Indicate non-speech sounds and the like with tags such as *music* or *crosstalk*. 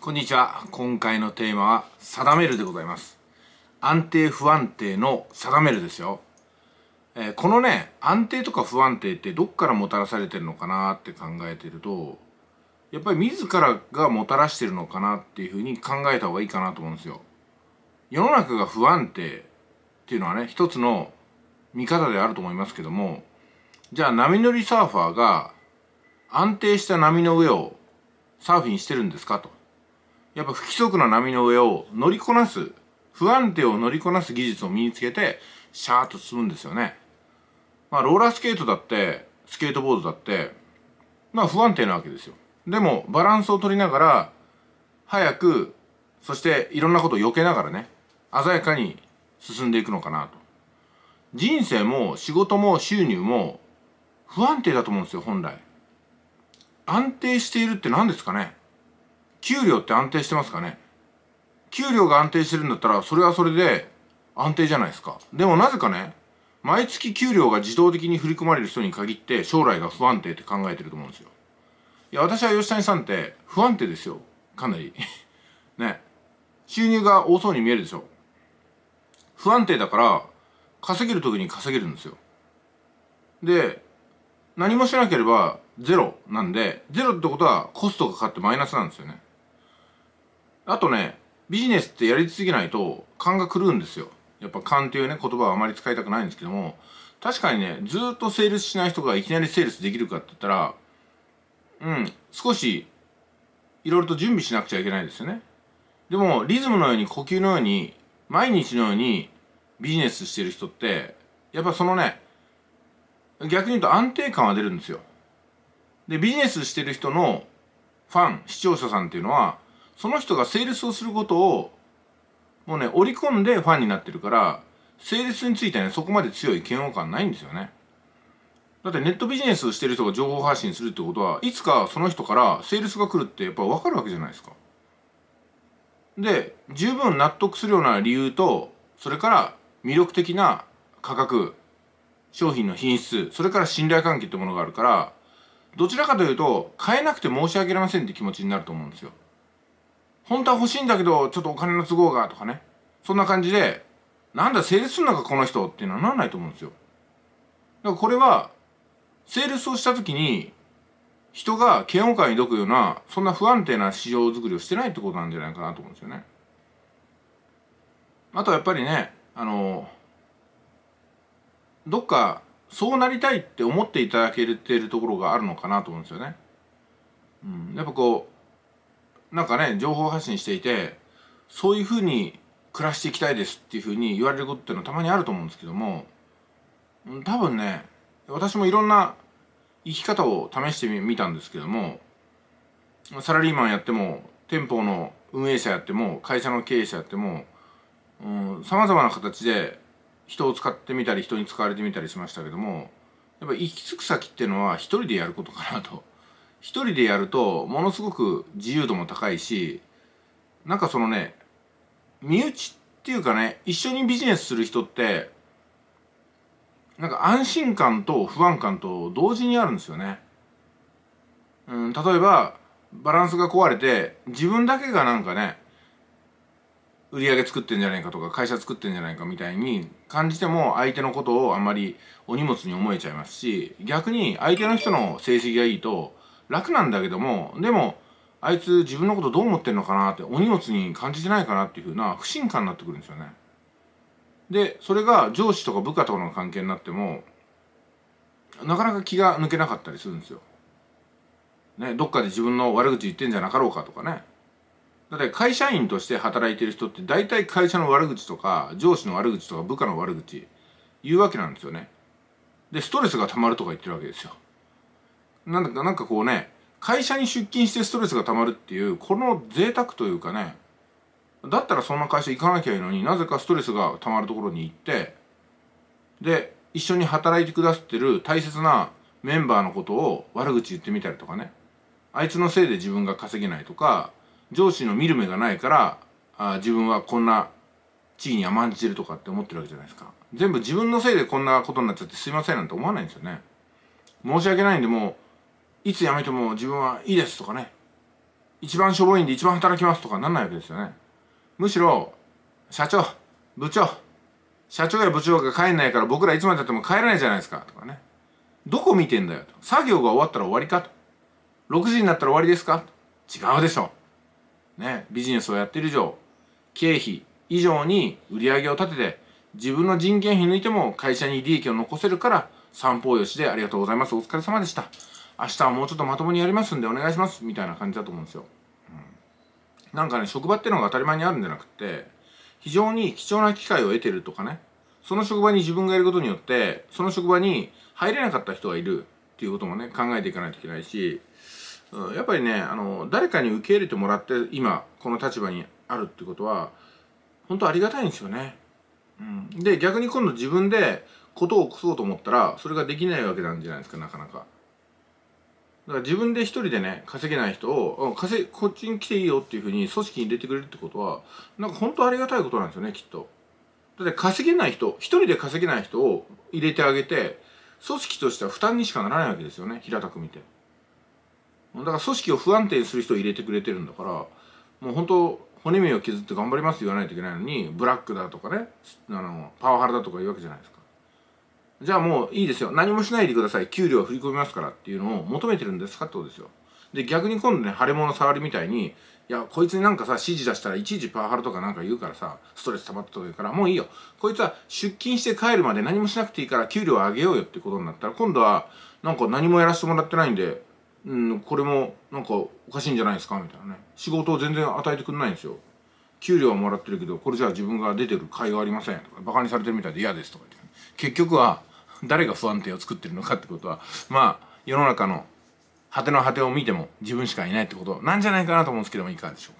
こんにちは今回のテーマは「定める」でございます安定不安定の定めるですよ、えー、このね安定とか不安定ってどっからもたらされてるのかなって考えてるとやっぱり自らがもたらしてるのかなっていうふうに考えた方がいいかなと思うんですよ世の中が不安定っていうのはね一つの見方であると思いますけどもじゃあ波乗りサーファーが安定した波の上をサーフィンしてるんですかとやっぱ不規則な波の上を乗りこなす、不安定を乗りこなす技術を身につけて、シャーッと進むんですよね。まあ、ローラースケートだって、スケートボードだって、まあ不安定なわけですよ。でも、バランスを取りながら、早く、そしていろんなことを避けながらね、鮮やかに進んでいくのかなと。人生も仕事も収入も不安定だと思うんですよ、本来。安定しているって何ですかね給料って安定してますかね給料が安定してるんだったらそれはそれで安定じゃないですかでもなぜかね毎月給料が自動的に振り込まれる人に限って将来が不安定って考えてると思うんですよいや私は吉谷さんって不安定ですよかなり *laughs* ね収入が多そうに見えるでしょ不安定だから稼げる時に稼げるんですよで何もしなければゼロなんでゼロってことはコストがかかってマイナスなんですよねあとねビジネスってやり続けないと勘が狂うんですよやっぱ勘ていうね言葉はあまり使いたくないんですけども確かにねずっとセールスしない人がいきなりセールスできるかって言ったらうん少しいろいろと準備しなくちゃいけないですよねでもリズムのように呼吸のように毎日のようにビジネスしてる人ってやっぱそのね逆に言うと安定感は出るんですよでビジネスしてる人のファン視聴者さんっていうのはその人がセールスをすることをもうね織り込んでファンになってるからセールスについてねそこまで強い嫌悪感ないんですよねだってネットビジネスしてる人が情報発信するってことはいつかその人からセールスが来るってやっぱ分かるわけじゃないですかで十分納得するような理由とそれから魅力的な価格商品の品質それから信頼関係ってものがあるからどちらかというと買えなくて申し訳ありませんって気持ちになると思うんですよ本当は欲しいんだけどちょっとお金の都合がとかねそんな感じでなんだセールスすんのかこの人っていうのはならないと思うんですよだからこれはセールスをした時に人が嫌悪感に抱くようなそんな不安定な市場作りをしてないってことなんじゃないかなと思うんですよねあとはやっぱりねあのどっかそうなりたいって思っていただけてるところがあるのかなと思うんですよね。うん、やっぱこなんかね情報発信していてそういうふうに暮らしていきたいですっていうふうに言われることっていうのはたまにあると思うんですけども多分ね私もいろんな生き方を試してみたんですけどもサラリーマンやっても店舗の運営者やっても会社の経営者やってもさまざまな形で人を使ってみたり人に使われてみたりしましたけどもやっぱ行き着く先っていうのは一人でやることかなと一人でやるとものすごく自由度も高いしなんかそのね身内っていうかね一緒にビジネスする人ってなんか安心感と不安感と同時にあるんですよね。うん、例えばバランスが壊れて自分だけがなんかね売り上げ作ってんじゃないかとか会社作ってんじゃないかみたいに感じても相手のことをあんまりお荷物に思えちゃいますし逆に相手の人の成績がいいと楽なんだけどもでもあいつ自分のことどう思ってんのかなってお荷物に感じてないかなっていうふうな不信感になってくるんですよね。でそれが上司とか部下とかの関係になってもなかなか気が抜けなかったりするんですよ。ね、どっかで自分の悪口言ってんじゃなかろうかとかね。だって会社員として働いてる人って大体会社の悪口とか上司の悪口とか部下の悪口言うわけなんですよね。でストレスが溜まるとか言ってるわけですよ。なんだかなんかこうね会社に出勤してストレスがたまるっていうこの贅沢というかねだったらそんな会社行かなきゃいいのになぜかストレスがたまるところに行ってで一緒に働いてくださってる大切なメンバーのことを悪口言ってみたりとかねあいつのせいで自分が稼げないとか上司の見る目がないからあ自分はこんな地位に甘んじてるとかって思ってるわけじゃないですか全部自分のせいでこんなことになっちゃってすいませんなんて思わないんですよね申し訳ないんでもういつ辞めても自分はいいですとかね一番しょぼいんで一番働きますとかなんないわけですよねむしろ社長部長社長や部長が帰んないから僕らいつまでたっても帰らないじゃないですかとかねどこ見てんだよと作業が終わったら終わりかと6時になったら終わりですか違うでしょねビジネスをやってる以上経費以上に売り上げを立てて自分の人件費抜いても会社に利益を残せるから三方よしでありがとうございますお疲れ様でした明日はもうちょっとまともにやりますんでお願いしますみたいな感じだと思うんですよ、うん、なんかね職場っていうのが当たり前にあるんじゃなくて非常に貴重な機会を得てるとかねその職場に自分がいることによってその職場に入れなかった人がいるっていうこともね考えていかないといけないし、うん、やっぱりねあの誰かに受け入れてもらって今この立場にあるってことは本当ありがたいんですよね、うん、で逆に今度自分でことを起こそうと思ったらそれができないわけなんじゃないですかなかなか。だから自分で一人でね稼げない人を稼こっちに来ていいよっていうふうに組織に入れてくれるってことはなんか本当ありがたいことなんですよねきっと。だって稼げない人一人で稼げない人を入れてあげて組織としては負担にしかならないわけですよね平たく見て。だから組織を不安定にする人を入れてくれてるんだからもう本当骨身を削って頑張りますって言わないといけないのにブラックだとかねあのパワハラだとか言うわけじゃないですか。じゃあもういいですよ。何もしないでください。給料振り込みますからっていうのを求めてるんですかってことですよ。で、逆に今度ね、腫れ物触りみたいに、いや、こいつになんかさ、指示出したらいちいちパワハラとかなんか言うからさ、ストレス溜まったと言うから、もういいよ。こいつは出勤して帰るまで何もしなくていいから給料上げようよってことになったら、今度は、なんか何もやらせてもらってないんで、うん、これもなんかおかしいんじゃないですかみたいなね。仕事を全然与えてくんないんですよ。給料はもらってるけど、これじゃあ自分が出てる会がありませんとか、バカにされてるみたいで嫌ですとか言って、結局は、誰が不安定を作ってるのかってことはまあ世の中の果ての果てを見ても自分しかいないってことなんじゃないかなと思うんですけどもいかがでしょうか